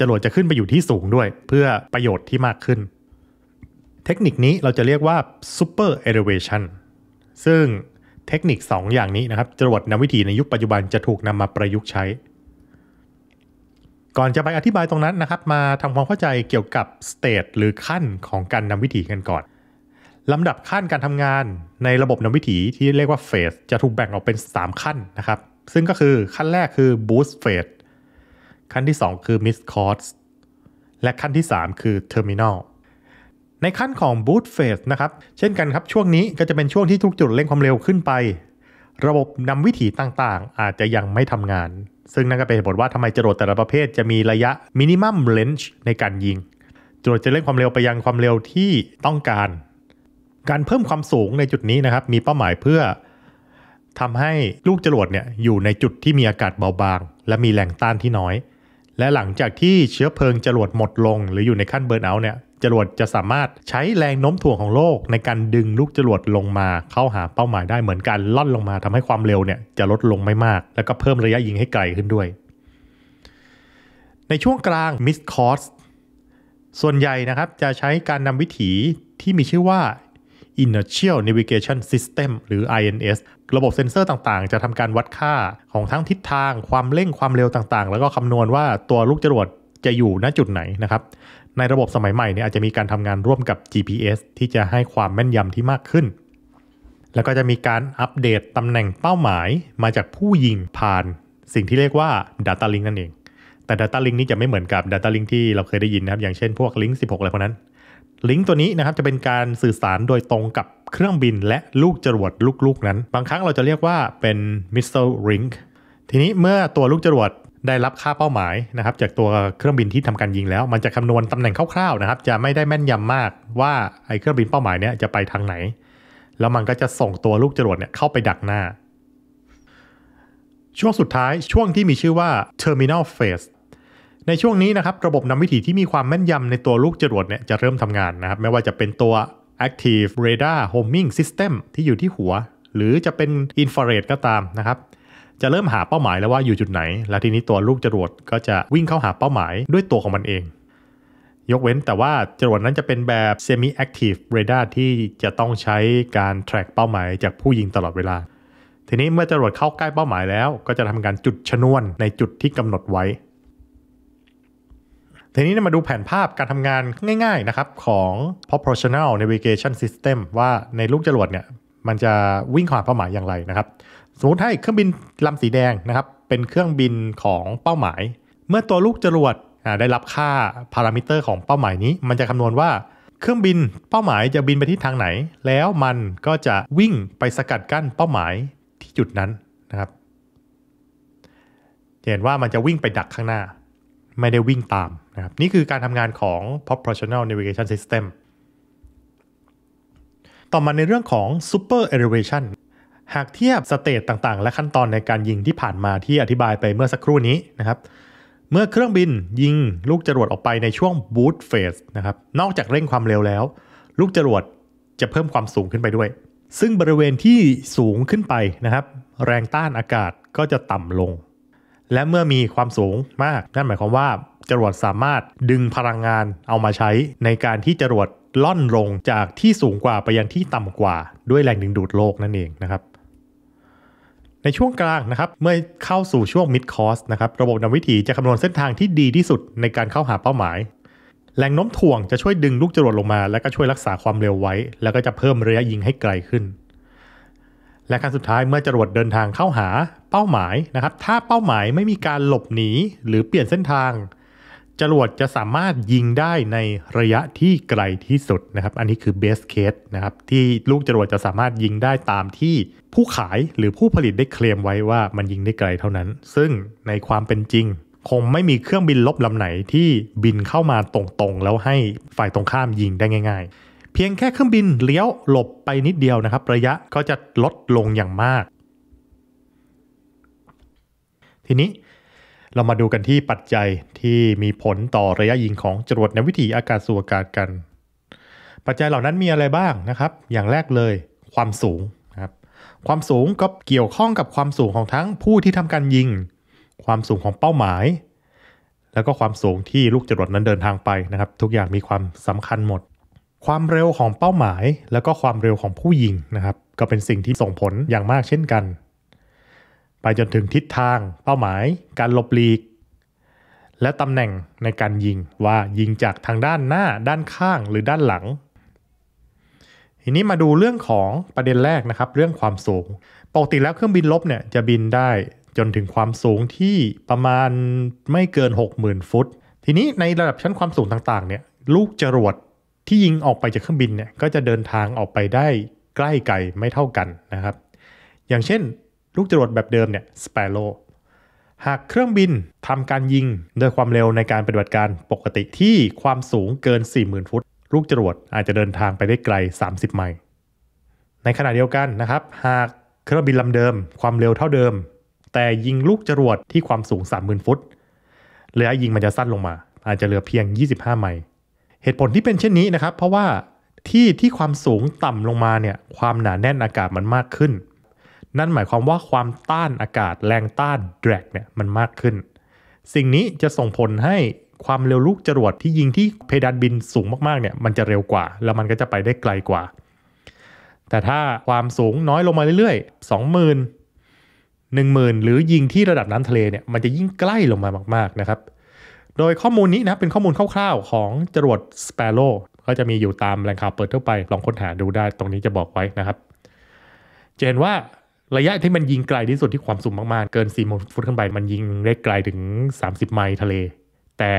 จรวดจะขึ้นไปอยู่ที่สูงด้วยเพื่อประโยชน์ที่มากขึ้น เทคนิคนี้เราจะเรียกว่า super elevation ซึ่งเทคนิค 2 อย่างนี้นะครับจรวดนำวิถีในยุคปัจจุบันจะถูกนำมาประยุกต์ใช้ก่อนจะไปอธิบายตรงนั้นนะครับมาทำความเข้าใจเกี่ยวกับสเตจหรือขั้นของการนำวิถีกันก่อนลำดับขั้นการทำงานในระบบนำวิถีที่เรียกว่าเฟสจะถูกแบ่งออกเป็น 3 ขั้นนะครับ ซึ่งก็คือขั้นแรกคือ Boost Phase ขั้นที่ 2 คือ Miss c o ์ r s และขั้นที่ 3 คือ Terminal ในขั้นของ Boost Phase นะครับเช่นกันครับ ช่วงนี้ก็จะเป็นช่วงที่ทุกจุดเร่งความเร็วขึ้นไป ระบบนำวิถีต่างๆ อาจจะยังไม่ทำงานซึ่งนั่นก็เป็นเหตุผลว่าทำไมจรวดแต่ละประเภทจะมีระยะมินิมัมเลนจ์ในการยิงจรวดจะเล่นความเร็วไปยังความเร็วที่ต้องการ การเพิ่มความสูงในจุดนี้นะครับ มีเป้าหมายเพื่อทำให้ลูกจรวดเนี่ยอยู่ในจุดที่มีอากาศเบาบาง และมีแรงต้านที่น้อย และหลังจากที่เชื้อเพลิงจรวดหมดลงหรืออยู่ในขั้นเบิร์นเอาท์เนี่ยจรวดจะสามารถใช้แรงโน้มถ่วงของโลกในการดึงลูกจรวดลงมาเข้าหาเป้าหมายได้เหมือนกันล่อนลงมาทำให้ความเร็วเนี่ยจะลดลงไม่มาก แล้วก็เพิ่มระยะยิงให้ไกลขึ้นด้วย ในช่วงกลางมิสคอร์สส่วนใหญ่นะครับจะใช้การนำวิถีที่มีชื่อว่า Inertial Navigation System หรือ INS ระบบเซ็นเซอร์ต่างๆจะทำการวัดค่าของทั้งทิศทางความเร่งความเร็วต่างๆ แล้วก็คำนวณว่าตัวลูกจรวดจะอยู่ณจุดไหนนะครับในระบบสมัยใหม่เนี่ยอาจจะมีการทำงานร่วมกับ GPS ที่จะให้ความแม่นยำที่มากขึ้น แล้วก็จะมีการอัปเดตตำแหน่งเป้าหมายมาจากผู้ยิงผ่าน สิ่งที่เรียกว่า Data Link นั่นเอง แต่ Data Link นี้จะไม่เหมือนกับ Data Link ที่เราเคยได้ยินนะครับ อย่างเช่นพวกิงก์16อะไรพวกนั้นิงก์ตัวนี้นะครับจะเป็นการสื่อสารโดยตรงกับเครื่องบินและลูกจรวดลูกๆนั้น บางครั้งเราจะเรียกว่าเป็น Missile Link ทีนี้เมื่อตัวลูกจรวดได้รับค่าเป้าหมายนะครับจากตัวเครื่องบินที่ทำการยิงแล้ว มันจะคำนวณตำแหน่งคร่าวๆนะครับ จะไม่ได้แม่นยำมากว่าไอ้เครื่องบินเป้าหมายเนี่ยจะไปทางไหน แล้วมันก็จะส่งตัวลูกจรวดเนี่ยเข้าไปดักหน้า ช่วงสุดท้ายช่วงที่มีชื่อว่า terminal phase ในช่วงนี้นะครับระบบนำวิถีที่มีความแม่นยำในตัวลูกจรวดเนี่ยจะเริ่มทำงานนะครับ ไม่ว่าจะเป็นตัว active radar homing system ที่อยู่ที่หัว หรือจะเป็น infrared ก็ตามนะครับจะเริ่มหาเป้าหมายแล้วว่าอยู่จุดไหน แล้วทีนี้ตัวลูกจรวดก็จะวิ่งเข้าหาเป้าหมายด้วยตัวของมันเอง ยกเว้นแต่ว่าจรวดนั้นจะเป็นแบบ semi active radar ที่จะต้องใช้การ track เป้าหมายจากผู้ยิงตลอดเวลา ทีนี้เมื่อจรวดเข้าใกล้เป้าหมายแล้ว ก็จะทำการจุดชนวนในจุดที่กำหนดไว้ ทีนี้มาดูแผนภาพการทำงานง่ายๆ นะครับของ proportional navigation system ว่าในลูกจรวดเนี่ยมันจะวิ่งหาเป้าหมายอย่างไรนะครับสมมติให้เครื่องบินลำสีแดงนะครับ เป็นเครื่องบินของเป้าหมาย เมื่อตัวลูกจรวดได้รับค่าพารามิเตอร์ของเป้าหมายนี้ มันจะคำนวณว่าเครื่องบินเป้าหมายจะบินไปทิศทางไหน แล้วมันก็จะวิ่งไปสกัดกั้นเป้าหมายที่จุดนั้นนะครับเห็นว่ามันจะวิ่งไปดักข้างหน้าไม่ได้วิ่งตามนะครับนี่คือการทำงานของ proportional navigation system ต่อมาในเรื่องของ super elevation หากเทียบสเตตต่างๆ และขั้นตอนในการยิงที่ผ่านมาที่อธิบายไปเมื่อสักครู่นี้นะครับ เมื่อเครื่องบินยิงลูกจรวดออกไปในช่วงบูตเฟสนะครับนอกจากเร่งความเร็วแล้ว ลูกจรวดจะเพิ่มความสูงขึ้นไปด้วย ซึ่งบริเวณที่สูงขึ้นไปนะครับ แรงต้านอากาศก็จะต่ำลง และเมื่อมีความสูงมาก นั่นหมายความว่าจรวดสามารถดึงพลังงานเอามาใช้ ในการที่จรวดล่อนลงจากที่สูงกว่าไปยังที่ต่ำกว่า ด้วยแรงดึงดูดโลกนั่นเองนะครับในช่วงกลางนะครับ เมื่อเข้าสู่ช่วง mid c o u r s นะครับ ระบบนำวิถีจะคำนวณเส้นทางที่ดีที่สุดในการเข้าหาเป้าหมายแรงโน้มถ่วงจะช่วยดึงลูกจรวดลงมาและก็ช่วยรักษาความเร็วไว้ แล้วก็จะเพิ่มระยะยิงให้ไกลขึ้น และขั้นสุดท้ายเมื่อจรวดเดินทางเข้าหาเป้าหมายนะครับถ้าเป้าหมายไม่มีการหลบหนีหรือเปลี่ยนเส้นทางจรวดจะสามารถยิงได้ในระยะที่ไกลที่สุดนะครับ อันนี้คือเบสเคสนะครับ ที่ลูกจรวดจะสามารถยิงได้ตามที่ผู้ขายหรือผู้ผลิตได้เคลมไว้ว่ามันยิงได้ไกลเท่านั้น ซึ่งในความเป็นจริง คงไม่มีเครื่องบินลบลำไหนที่บินเข้ามาตรงๆ แล้วให้ฝ่ายตรงข้ามยิงได้ง่ายๆ เพียงแค่เครื่องบินเลี้ยวหลบไปนิดเดียวนะครับ ระยะก็จะลดลงอย่างมาก ทีนี้เรามาดูกันที่ปัจจัยที่มีผลต่อระยะยิงของจรวดในวิถีอากาศสู่อากาศกัน ปัจจัยเหล่านั้นมีอะไรบ้างนะครับ อย่างแรกเลย ความสูงนะครับความสูงก็เกี่ยวข้องกับความสูงของทั้งผู้ที่ทำการยิง ความสูงของเป้าหมาย แล้วก็ความสูงที่ลูกจรวดนั้นเดินทางไปนะครับ ทุกอย่างมีความสำคัญหมด ความเร็วของเป้าหมาย แล้วก็ความเร็วของผู้ยิงนะครับ ก็เป็นสิ่งที่ส่งผลอย่างมากเช่นกันไปจนถึงทิศทาง เป้าหมาย การหลบหลีก และตำแหน่งในการยิงว่ายิงจากทางด้านหน้าด้านข้างหรือด้านหลัง ทีนี้มาดูเรื่องของประเด็นแรกนะครับ เรื่องความสูงปกติแล้วเครื่องบินลบเนี่ยจะบินได้จนถึงความสูงที่ประมาณไม่เกิน 60,000 ฟุต ทีนี้ในระดับชั้นความสูงต่าง ๆเนี่ยลูกจรวดที่ยิงออกไปจากเครื่องบินเนี่ยก็จะเดินทางออกไปได้ใกล้ไกลไม่เท่ากันนะครับ อย่างเช่นลูกจรวดแบบเดิมเนี่ยสเปโรหากเครื่องบินทำการยิงโดยความเร็วในการปฏิบัติการปกติที่ความสูงเกิน 40,000 ฟุต ลูกจรวดอาจจะเดินทางไปได้ไกล 30ไมล์ ในขณะเดียวกันนะครับหากเครื่องบินลำเดิม ความเร็วเท่าเดิม แต่ยิงลูกจรวดที่ความสูง 30,000 ฟุตระยะยิงมันจะสั้นลงมา อาจจะเหลือเพียง 25ไมล์เหตุผลที่เป็นเช่นนี้นะครับเพราะว่าที่ที่ความสูงต่ำลงมาเนี่ยความหนาแน่นอากาศมันมากขึ้นนั่นหมายความว่าความต้านอากาศแรงต้านดรกเนี่ยมันมากขึ้น สิ่งนี้จะส่งผลให้ความเร็วลูกจรวดที่ยิงที่เพดานบินสูงมากๆ เนี่ยมันจะเร็วกว่า แล้วมันก็จะไปได้ไกลกว่า แต่ถ้าความสูงน้อยลงมาเรื่อย ๆ 20,000 10,000 หรือยิงที่ระดับน้ำทะเลเนี่ยมันจะยิ่งใกล้ลงมามาก ๆ นะครับ โดยข้อมูลนี้นะเป็นข้อมูลคร่าวๆของจรวด Sparrow ก็จะมีอยู่ตามแหล่งข่าวเปิดทั่วไป ลองค้นหาดูได้ตรงนี้จะบอกไว้นะครับจะเห็นว่าระยะที่มันยิงไกลที่สุดที่ความสูงมาก ๆ เกิน4ฟุตขึ้นไป มันยิงได้ไกลถึง 30 ไมล์ทะเล แต่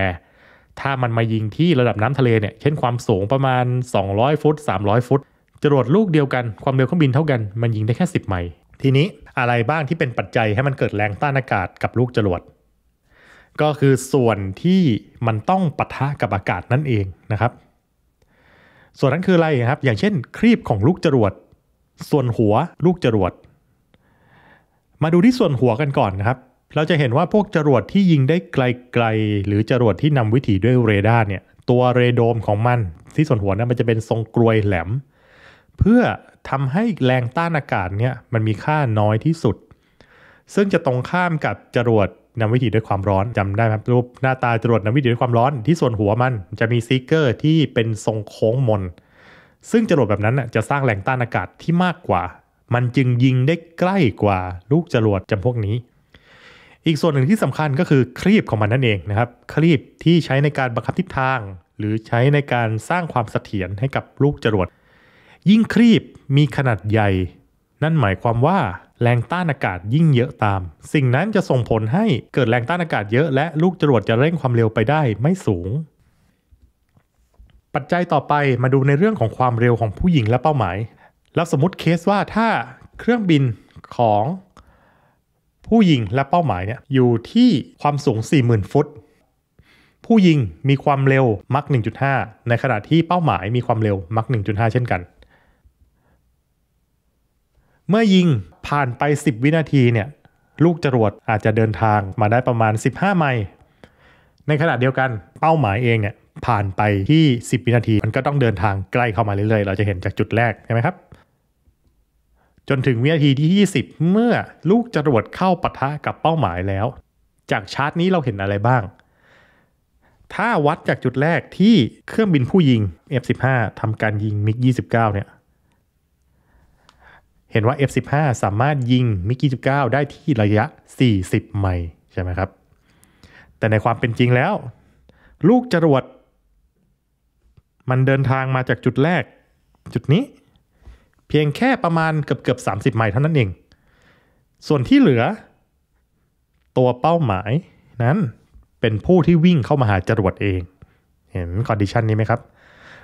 ถ้ามันมายิงที่ระดับน้ำทะเลเนี่ยเช่นความสูงประมาณ 200 ฟุต 300 ฟุตจรวดลูกเดียวกันความเร็วเครื่องบินเท่ากัน มันยิงได้แค่ 10ไมล์ ทีนี้อะไรบ้างที่เป็นปัจจัยให้มันเกิดแรงต้านอากาศกับลูกจรวด ก็คือส่วนที่มันต้องปะทะกับอากาศนั่นเองนะครับ ส่วนนั้นคืออะไรครับ อย่างเช่น ครีบของลูกจรวด ส่วนหัวลูกจรวดมาดูที่ส่วนหัวกันก่อนนะครับ เราจะเห็นว่าพวกจรวดที่ยิงได้ไกลๆ หรือจรวดที่นำวิถีด้วยเรดาร์เนี่ย ตัวเรโดมของมัน ที่ส่วนหัวนั้นมันจะเป็นทรงกรวยแหลม เพื่อทำให้แรงต้านอากาศเนี่ยมันมีค่าน้อยที่สุด ซึ่งจะตรงข้ามกับจรวดนำวิถีด้วยความร้อน จำได้ไหมรูปหน้าตาจรวดนำวิถีด้วยความร้อน ที่ส่วนหัวมันจะมีซีเกอร์ที่เป็นทรงโค้งมน ซึ่งจรวดแบบนั้นจะสร้างแรงต้านอากาศที่มากกว่ามันจึงยิงได้ใกล้กว่าลูกจรวดจำพวกนี้ อีกส่วนหนึ่งที่สำคัญก็คือครีบของมันนั่นเองนะครับครีบที่ใช้ในการบังคับทิศทาง หรือใช้ในการสร้างความเสถียรให้กับลูกจรวด ยิ่งครีบมีขนาดใหญ่ นั่นหมายความว่าแรงต้านอากาศยิ่งเยอะตาม สิ่งนั้นจะส่งผลให้เกิดแรงต้านอากาศเยอะและลูกจรวดจะเร่งความเร็วไปได้ไม่สูง ปัจจัยต่อไปมาดูในเรื่องของความเร็วของผู้หญิงและเป้าหมายแล้วสมมติเคสว่าถ้าเครื่องบินของผู้ยิงและเป้าหมายเนี่ยอยู่ที่ความสูง 40,000 ฟุต ผู้ยิงมีความเร็วมัก 1.5 ในขณะที่เป้าหมายมีความเร็วมัก 1.5 เช่นกัน เมื่อยิงผ่านไป 10 วินาทีเนี่ย ลูกจรวดอาจจะเดินทางมาได้ประมาณ 15ไมล์ในขณะเดียวกันเป้าหมายเองเนี่ย ผ่านไปที่ 10 วินาที มันก็ต้องเดินทางใกล้เข้ามาเรื่อยๆเราจะเห็นจากจุดแรกใช่ไหมครับจนถึงวินาทีที่20 เมื่อลูกจรวดเข้าปะทะกับเป้าหมายแล้ว จากชาร์ตนี้เราเห็นอะไรบ้าง ถ้าวัดจากจุดแรกที่เครื่องบินผู้ยิง F-15 ทำการยิงมิก29เนี่ยเห็นว่า F-15 สามารถยิงมิก29 ได้ที่ระยะ 40ไมล์ใช่ไหมครับ แต่ในความเป็นจริงแล้ว ลูกจรวด มันเดินทางมาจากจุดแรกจุดนี้เพียงแค่ประมาณเกือบเกือบสามสิบไมล์เท่านั้นเอง ส่วนที่เหลือตัวเป้าหมายนั้นเป็นผู้ที่วิ่งเข้ามาหาจรวดเอง เห็นคอนดิชันนี้ไหมครับ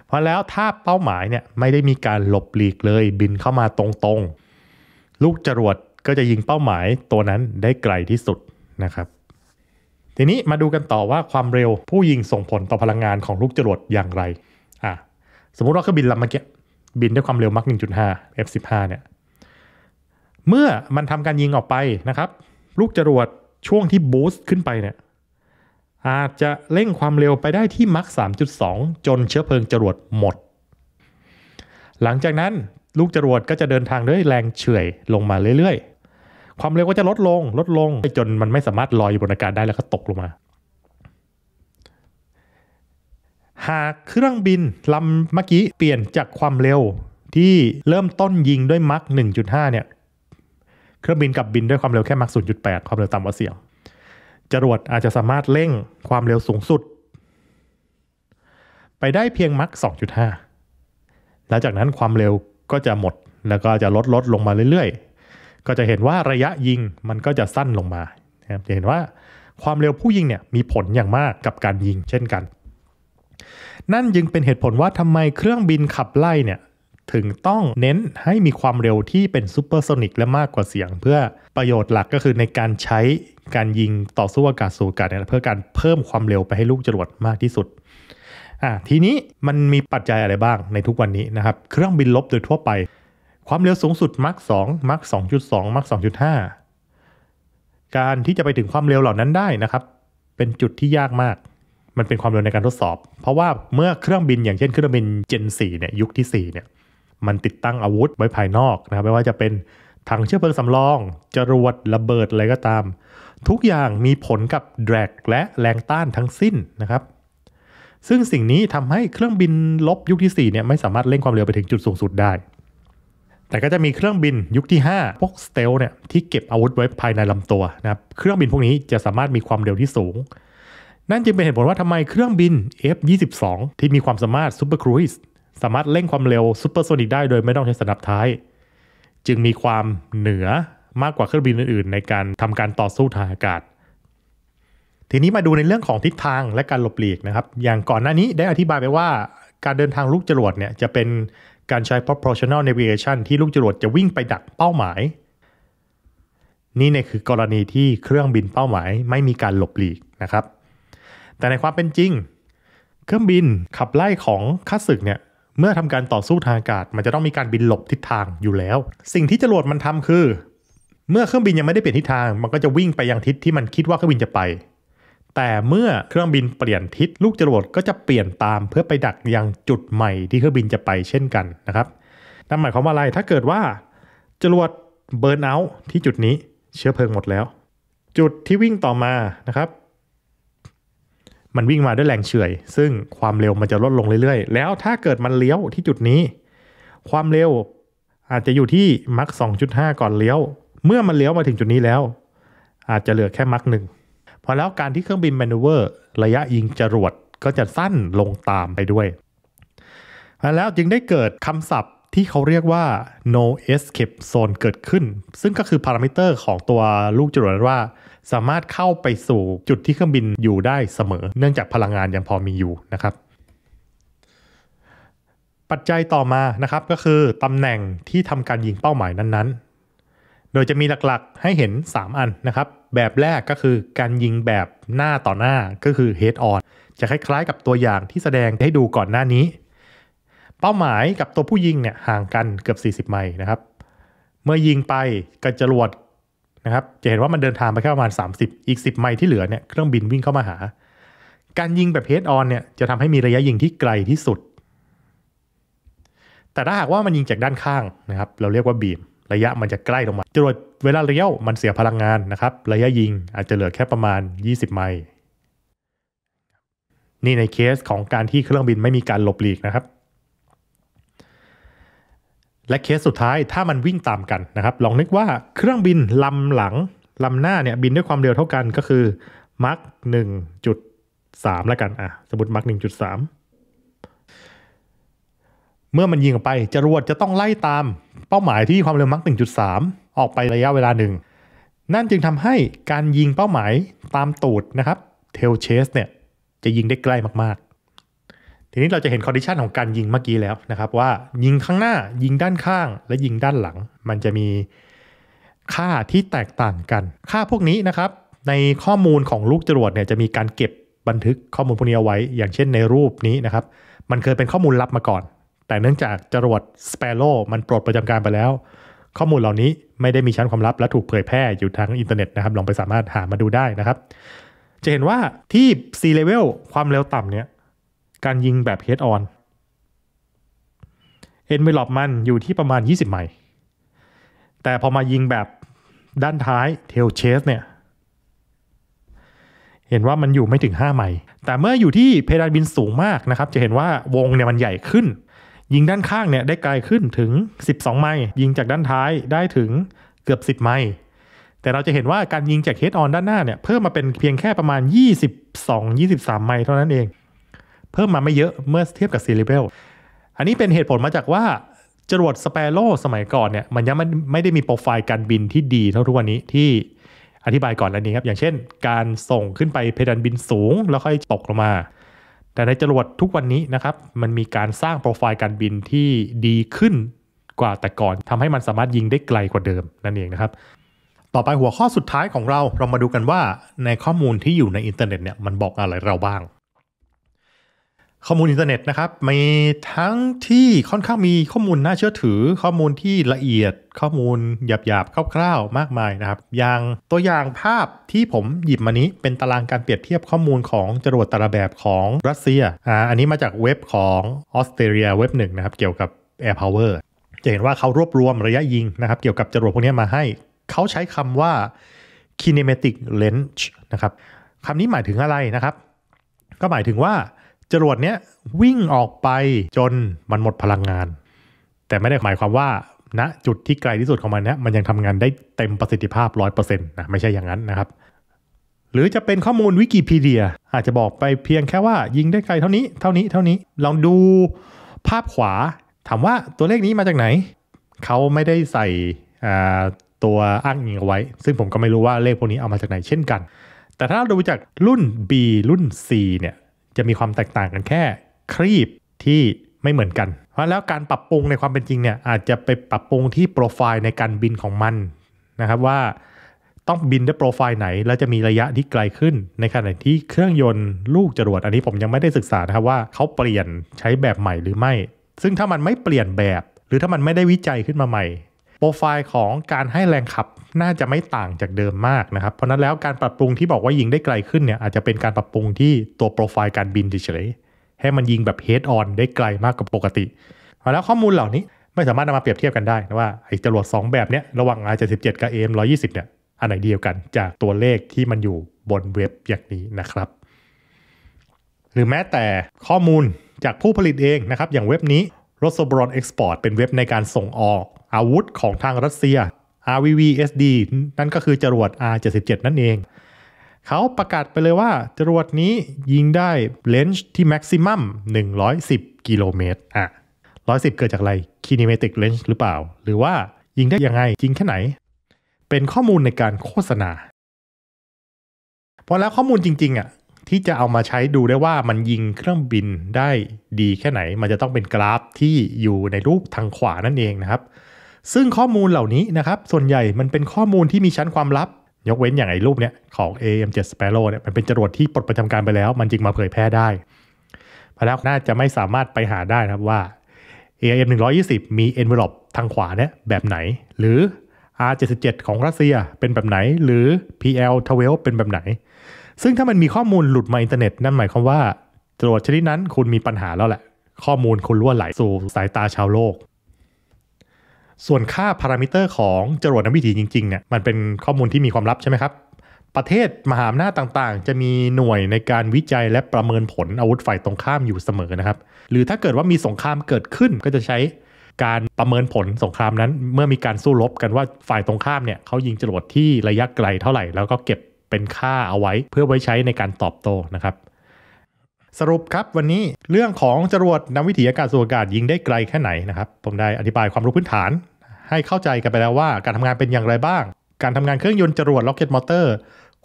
เพราะแล้วถ้าเป้าหมายเนี่ยไม่ได้มีการหลบหลีกเลยบินเข้ามาตรงๆ ลูกจรวดก็จะยิงเป้าหมายตัวนั้นได้ไกลที่สุดนะครับ ทีนี้มาดูกันต่อว่าความเร็วผู้ยิงส่งผลต่อพลังงานของลูกจรวดอย่างไรอ่ะสมมุติว่าเครื่องบินลำเมื่อกี้บินด้วยความเร็ว มัก1.5 F15 เนี่ย เมื่อมันทำการยิงออกไปนะครับ ลูกจรวดช่วงที่บูสต์ขึ้นไปเนี่ยอาจจะเร่งความเร็วไปได้ที่มัก3.2 จนเชื้อเพลิงจรวดหมด หลังจากนั้นลูกจรวดก็จะเดินทางด้วยแรงเฉื่อยลงมาเรื่อย ๆ ความเร็วก็จะลดลงลดลงจนมันไม่สามารถลอยอยู่บนอากาศได้แล้วก็ตกลงมาหากเครื่องบินลำเมื่อกี้เปลี่ยนจากความเร็วที่เริ่มต้นยิงด้วยมัก 1.5 เนี่ยเครื่องบินกับบินด้วยความเร็วแค่มัก 0.8ความเร็วต่ำกว่าเสียงจรวดอาจจะสามารถเร่งความเร็วสูงสุด ไปได้เพียงมัก 2.5 หลังจากนั้นความเร็วก็จะหมดแล้วก็จะลดลดลงมาเรื่อย ๆ ก็จะเห็นว่าระยะยิงมันก็จะสั้นลงมาจะเห็นว่าความเร็วผู้ยิงเนี่ยมีผลอย่างมากกับการยิงเช่นกันนั่นจึงเป็นเหตุผลว่าทำไมเครื่องบินขับไล่เนี่ยถึงต้องเน้นให้มีความเร็วที่เป็นซูเปอร์โซนิกและมากกว่าเสียง เพื่อประโยชน์หลักก็คือในการใช้การยิงต่อสู้อากาศสู่อากาศเนี่ยเพื่อการเพิ่มความเร็วไปให้ลูกจรวดมากที่สุดอ่าทีนี้มันมีปัจจัยอะไรบ้างในทุกวันนี้นะครับ เครื่องบินลบโดยทั่วไป ความเร็วสูงสุดมักสองมักสองจุดสองมักสองจุดห้าการที่จะไปถึงความเร็วเหล่านั้นได้นะครับ เป็นจุดที่ยากมากมันเป็นความเร็วในการทดสอบ เพราะว่าเมื่อเครื่องบินอย่างเช่นเครื่องบิน Gen 4เนี่ยยุคที่4เนี่ยมันติดตั้งอาวุธไว้ภายนอกนะครับไม่ว่าจะเป็นถังเชื้อเพลิงสำรอง จรวดระเบิดอะไรก็ตาม ทุกอย่างมีผลกับแดรกและแรงต้านทั้งสิ้นนะครับ ซึ่งสิ่งนี้ทำให้เครื่องบินลบยุคที่4เนี่ยไม่สามารถเล่นความเร็วไปถึงจุดสูงสุดได้ แต่ก็จะมีเครื่องบินยุคที่ 5พวกสเตลเนี่ยที่เก็บอาวุธไว้ภายในลำตัวนะครับเครื่องบินพวกนี้จะสามารถมีความเร็วที่สูงนั่นจึงเป็นเหตุผลว่าทำไมเครื่องบิน F22 ที่มีความสามารถซ u เปอร์ครู e สามารถเร่งความเร็วซูเปอร์โซนิกได้โดยไม่ต้องใช้สนับท้าย จึงมีความเหนือมากกว่าเครื่องบินอื่นๆ ในการทำการต่อสู้ทางอากาศ ทีนี้มาดูในเรื่องของทิศทางและการหลบหลีกนะครับ อย่างก่อนหน้านี้ได้อธิบายไปว่าการเดินทางลูกจรวดเนี่ยจะเป็นการใช้ proportional navigation ที่ลูกจรวดจะวิ่งไปดักเป้าหมาย นี่เนี่ยคือกรณีที่เครื่องบินเป้าหมายไม่มีการหลบหลีกนะครับแต่ในความเป็นจริง เครื่องบินขับไล่ของข้าศึกเนี่ย เมื่อทำการต่อสู้ทางอากาศ มันจะต้องมีการบินหลบทิศทางอยู่แล้ว สิ่งที่จรวดมันทำคือ เมื่อเครื่องบินยังไม่ได้เปลี่ยนทิศทางมันก็จะวิ่งไปยังทิศที่มันคิดว่าเครื่องบินจะไป แต่เมื่อเครื่องบินเปลี่ยนทิศลูกจรวดก็จะเปลี่ยนตามเพื่อไปดักยังจุดใหม่ที่เครื่องบินจะไปเช่นกันนะครับนั่นหมายความว่าอะไรถ้าเกิดว่า จรวดเบิร์นเอาท์ที่จุดนี้เชื้อเพลิงหมดแล้ว จุดที่วิ่งต่อมานะครับมันวิ่งมาด้วยแรงเฉื่อย ซึ่งความเร็วมันจะลดลงเรื่อยๆ แล้วถ้าเกิดมันเลี้ยวที่จุดนี้ ความเร็วอาจจะอยู่ที่มัก 2.5 ก่อนเลี้ยว เมื่อมันเลี้ยวมาถึงจุดนี้แล้ว อาจจะเหลือแค่มักหนึ่งพอแล้วการที่เครื่องบินแมนูเวอร์ระยะยิงจรวดก็จะสั้นลงตามไปด้วย แล้วจึงได้เกิดคำศัพท์ที่เขาเรียกว่า no escape zone เกิดขึ้น ซึ่งก็คือพารามิเตอร์ของตัวลูกจรวดว่าสามารถเข้าไปสู่จุดที่เครื่องบินอยู่ได้เสมอ เนื่องจากพลังงานยังพอมีอยู่นะครับ ปัจจัยต่อมานะครับก็คือ ตำแหน่งที่ทำการยิงเป้าหมายนั้นๆ โดยจะมีหลักๆให้เห็น 3 อันนะครับ แบบแรกก็คือการยิงแบบหน้าต่อหน้าก็คือ head on จะคล้ายๆ กับตัวอย่างที่แสดงให้ดูก่อนหน้านี้ เป้าหมายกับตัวผู้ยิงเนี่ยห่างกันเกือบ 40ไมล์นะครับ เมื่อยิงไปกระจรวดนะครับจะเห็นว่ามันเดินทางไปแค่ประมาณ 30 อีก 10ไมล์ที่เหลือเนี่ยเครื่องบินวิ่งเข้ามาหา การยิงแบบเฮดออนเนี่ยจะทำให้มีระยะยิงที่ไกลที่สุด แต่ถ้าหากว่ามันยิงจากด้านข้างนะครับเราเรียกว่าบีมระยะมันจะใกล้ลงมา จรวดเวลาเลี้ยวมันเสียพลังงานนะครับ ระยะยิงอาจจะเหลือแค่ประมาณ 20ไมล์นี่ในเคสของการที่เครื่องบินไม่มีการหลบหลีกนะครับและเคสสุดท้ายถ้ามันวิ่งตามกันนะครับ ลองนึกว่าเครื่องบินลำหลังลำหน้าเนี่ย บินด้วยความเร็วเท่ากันก็คือมักหนึ่งจุดสามแล้วกัน อ่ะ สมมติมักหนึ่งจุดสามเมื่อมันยิงออกไปจรวดจะต้องไล่ตามเป้าหมายที่ความเร็วมักหนึ่งจุดสามออกไประยะเวลาหนึ่ง นั่นจึงทำให้การยิงเป้าหมายตามตูดนะครับเทลเชสเนี่ย จะยิงได้ใกล้มากๆทีนี้เราจะเห็นคอนดิชันของการยิงเมื่อกี้แล้วนะครับว่ายิงข้างหน้ายิงด้านข้าง และยิงด้านหลัง มันจะมีค่าที่แตกต่างกัน ค่าพวกนี้นะครับในข้อมูลของลูกจรวดเนี่ยจะมีการเก็บบันทึกข้อมูลพวกนี้เอาไว้ อย่างเช่นในรูปนี้นะครับ มันเคยเป็นข้อมูลลับมาก่อน แต่เนื่องจากจรวดสเปโรมันปลดประจำการไปแล้ว ข้อมูลเหล่านี้ไม่ได้มีชั้นความลับและถูกเผยแพร่อยู่ทางอินเทอร์เน็ตนะครับลองไปสามารถหามาดูได้นะครับ จะเห็นว่าที่ C level ความเร็วต่ำเนี่ยการยิงแบบ head on envelope มันอยู่ที่ประมาณ 20ไมล์แต่พอมายิงแบบด้านท้าย tail chase เนี่ยเห็นว่ามันอยู่ไม่ถึง 5ไมล์แต่เมื่ออยู่ที่เพดานบินสูงมากนะครับจะเห็นว่าวงเนี่ยมันใหญ่ขึ้น ยิงด้านข้างเนี่ยได้ไกลขึ้นถึง 12ไมล์ยิงจากด้านท้ายได้ถึงเกือบ 10ไมล์แต่เราจะเห็นว่าการยิงจากเฮดออนด้านหน้าเนี่ยเพิ่มมาเป็นเพียงแค่ประมาณ 22-23 ไมล์เท่านั้นเองเพิ่มมาไม่เยอะเมื่อเทียบกับซีรีเบลอันนี้เป็นเหตุผลมาจากว่าจรวดสเปโร่สมัยก่อนเนี่ยมันยังไม่ได้มีโปรไฟล์การบินที่ดีเท่าทุกวันนี้ที่อธิบายก่อนแล้วนี้ครับ อย่างเช่นการส่งขึ้นไปเพดานบินสูงแล้วค่อยตกลงมา แต่ในจรวดทุกวันนี้นะครับ มันมีการสร้างโปรไฟล์การบินที่ดีขึ้นกว่าแต่ก่อน ทำให้มันสามารถยิงได้ไกลกว่าเดิม นั่นเองนะครับต่อไปหัวข้อสุดท้ายของเราเรามาดูกันว่าในข้อมูลที่อยู่ในอินเทอร์เน็ตเนี่ยมันบอกอะไรเราบ้างข้อมูลอินเทอร์เน็ตนะครับมีทั้งที่ค่อนข้างมีข้อมูลน่าเชื่อถือ ข้อมูลที่ละเอียดข้อมูลหยาบๆคร่าวๆ มากมายนะครับ อย่างตัวอย่างภาพที่ผมหยิบมานี้ เป็นตารางการเปรียบเทียบข้อมูลของจรวดแต่ละแบบของรัสเซียอ่าอันนี้มาจากเว็บของออสเตรเลียเว็บหนึ่งนะครับ เกี่ยวกับ Air Power จะเห็นว่าเขารวบรวมระยะยิงนะครับ เกี่ยวกับจรวดพวกนี้มาให้เขาใช้คำว่า kinematic range นะครับคำนี้หมายถึงอะไรนะครับ ก็หมายถึงว่าจรวดเนี้ยวิ่งออกไปจนมันหมดพลังงาน แต่ไม่ได้หมายความว่าณนะจุดที่ไกลที่สุดของมันเนี้ยมันยังทำงานได้เต็มประสิทธิภาพรร้ออยเป์เซ็นะ ไม่ใช่อย่างนั้นนะครับ หรือจะเป็นข้อมูลวิกิพีเดีย อาจจะบอกไปเพียงแค่ว่า ยิงได้ไกลเท่านี้เท่านี้เท่านี้ลองดูภาพขวาถามว่าตัวเลขนี้มาจากไหน เขาไม่ได้ใส่ตัวอ้างอิงเอาไว้ ซึ่งผมก็ไม่รู้ว่าเลขพวกนี้เอามาจากไหน เช่นกัน แต่ถ้าเราดูจากรุ่น B รุ่น C เนี่ยจะมีความแตกต่างกันแค่ครีบที่ไม่เหมือนกัน เพราะแล้วการปรับปรุงในความเป็นจริงเนี่ยอาจจะไปปรับปรุงที่โปรไฟล์ในการบินของมันนะครับว่าต้องบินด้วยโปรไฟล์ไหนแล้วจะมีระยะที่ไกลขึ้น ในขณะที่เครื่องยนต์ลูกจรวดอันนี้ผมยังไม่ได้ศึกษานะครับว่าเขาเปลี่ยนใช้แบบใหม่หรือไม่ ซึ่งถ้ามันไม่เปลี่ยนแบบ หรือถ้ามันไม่ได้วิจัยขึ้นมาใหม่โปรไฟล์ของการให้แรงขับน่าจะไม่ต่างจากเดิมมากนะครับเพราะนั้นแล้วการปรับปรุงที่บอกว่ายิงได้ไกลขึ้นเนี่ยอาจจะเป็นการปรับปรุงที่ตัว โปรไฟล์การบินเฉยๆให้มันยิงแบบเฮดออนได้ไกลมากกว่าปกติแล้วข้อมูลเหล่านี้ไม่สามารถนำมาเปรียบเทียบกันได้นะว่าไอ้จรวด2แบบเนี้ยระหว่าง R77 กับ AM120 เนี่ยอันไหนเดียวกันจากตัวเลขที่มันอยู่บนเว็บอย่างนี้นะครับ หรือแม้แต่ข้อมูลจากผู้ผลิตเองนะครับอย่างเว็บนี้ r o s o b r o n Export เป็นเว็บในการส่งออกอาวุธของทางรัสเซีย RVVSD นั่นก็คือจรวด R77 นั่นเอง เขาประกาศไปเลยว่าจรวดนี้ยิงได้เลนจ์ที่แม็กซิมัม110 กิโลเมตรอ่ะ110 เกิดจากอะไรคีนิเมติกเลนจ์หรือเปล่า หรือว่ายิงได้ยังไง ยิงแค่ไหน เป็นข้อมูลในการโฆษณา พอแล้วข้อมูลจริงๆอ่ะที่จะเอามาใช้ดูได้ว่ามันยิงเครื่องบินได้ดีแค่ไหน มันจะต้องเป็นกราฟที่อยู่ในรูปทางขวานั่นเองนะครับซึ่งข้อมูลเหล่านี้นะครับ ส่วนใหญ่มันเป็นข้อมูลที่มีชั้นความลับ ยกเว้นอย่างไอ้รูปเนี้ย ของ AM7 Sparrow เนี่ยมันเป็นจรวดที่ปลดประจำการไปแล้ว มันจึงมาเผยแพร่ได้พนักน่าจะไม่สามารถไปหาได้นะครับว่า AM 120มี envelope ทางขวาเนี่ยแบบไหน หรือ R77 ของรัสเซีย เป็นแบบไหนหรือ PL 12เป็นแบบไหน ซึ่งถ้ามันมีข้อมูลหลุดมาอินเทอร์เน็ตนั่นหมายความว่าตรวจชนิดนั้นคุณมีปัญหาแล้วแหละ ข้อมูลคุณล่วไหลสู่ สายตาชาวโลกส่วนค่าพารามิเตอร์ของ จรวดนวิถีจริงๆเนี่ยมันเป็นข้อมูลที่มีความลับใช่ไหมครับประเทศมหาอำนาจต่างๆ จะมีหน่วยในการวิจัยและประเมินผลอาวุธฝ่ายตรงข้ามอยู่เสมอนะครับ หรือถ้าเกิดว่ามีสงครามเกิดขึ้นก็จะใช้ การประเมินผลสงครามนั้น เมื่อมีการสู้รบกันว่าฝ่ายตรงข้ามเนี่ยเขายิงจรวดที่ระยะไกลเท่าไหร่ แล้วก็เก็บเป็นค่าเอาไว้ เพื่อไว้ใช้ในการตอบโต้นะครับสรุปครับ วันนี้เรื่องของจรวดนำวิถีอากาศสู่อากาศยิงได้ไกลแค่ไหนนะครับผมได้อธิบายความรู้พื้นฐานให้เข้าใจกันไปแล้วว่าการทำงานเป็นอย่างไรบ้าง การทำงานเครื่องยนต์จรวดล็อกเก็ตมอเตอร์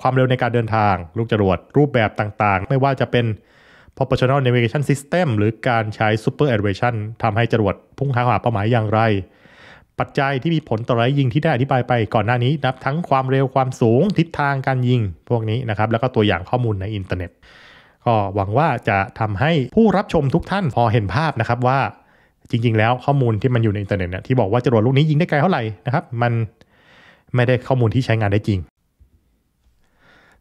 ความเร็วในการเดินทาง ลูกจรวดรูปแบบต่างๆ ไม่ว่าจะเป็น proportional navigation system หรือการใช้ super elevation ทำให้จรวดพุ่งหาหาเป้าหมายอย่างไร ปัจจัยที่มีผลต่อระยะยิงที่ได้อธิบายไปก่อนหน้านี้นับทั้งความเร็วความสูง ทิศทางการยิงพวกนี้นะครับแล้วก็ตัวอย่างข้อมูลในอินเทอร์เน็ต็หวังว่าจะทำให้ผู้รับชมทุกท่านพอเห็นภาพนะครับว่าจริง ๆ แล้วข้อมูลที่มันอยู่ในอินเทอร์เน็ตเนี่ยที่บอกว่าจรวดลูกนี้ยิงได้ไกลเท่าไหร่นะครับ มันไม่ได้ข้อมูลที่ใช้งานได้จริง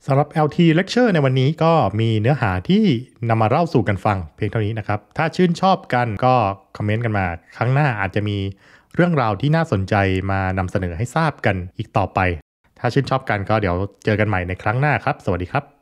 สำหรับ LT Lecture ในวันนี้ก็มีเนื้อหาที่นำมาเล่าสู่กันฟังเพียงเท่านี้นะครับ ถ้าชื่นชอบกันก็คอมเมนต์กันมา ครั้งหน้าอาจจะมีเรื่องราวที่น่าสนใจมานำเสนอให้ทราบกันอีกต่อไป ถ้าชื่นชอบกันก็เดี๋ยวเจอกันใหม่ในครั้งหน้าครับ สวัสดีครับ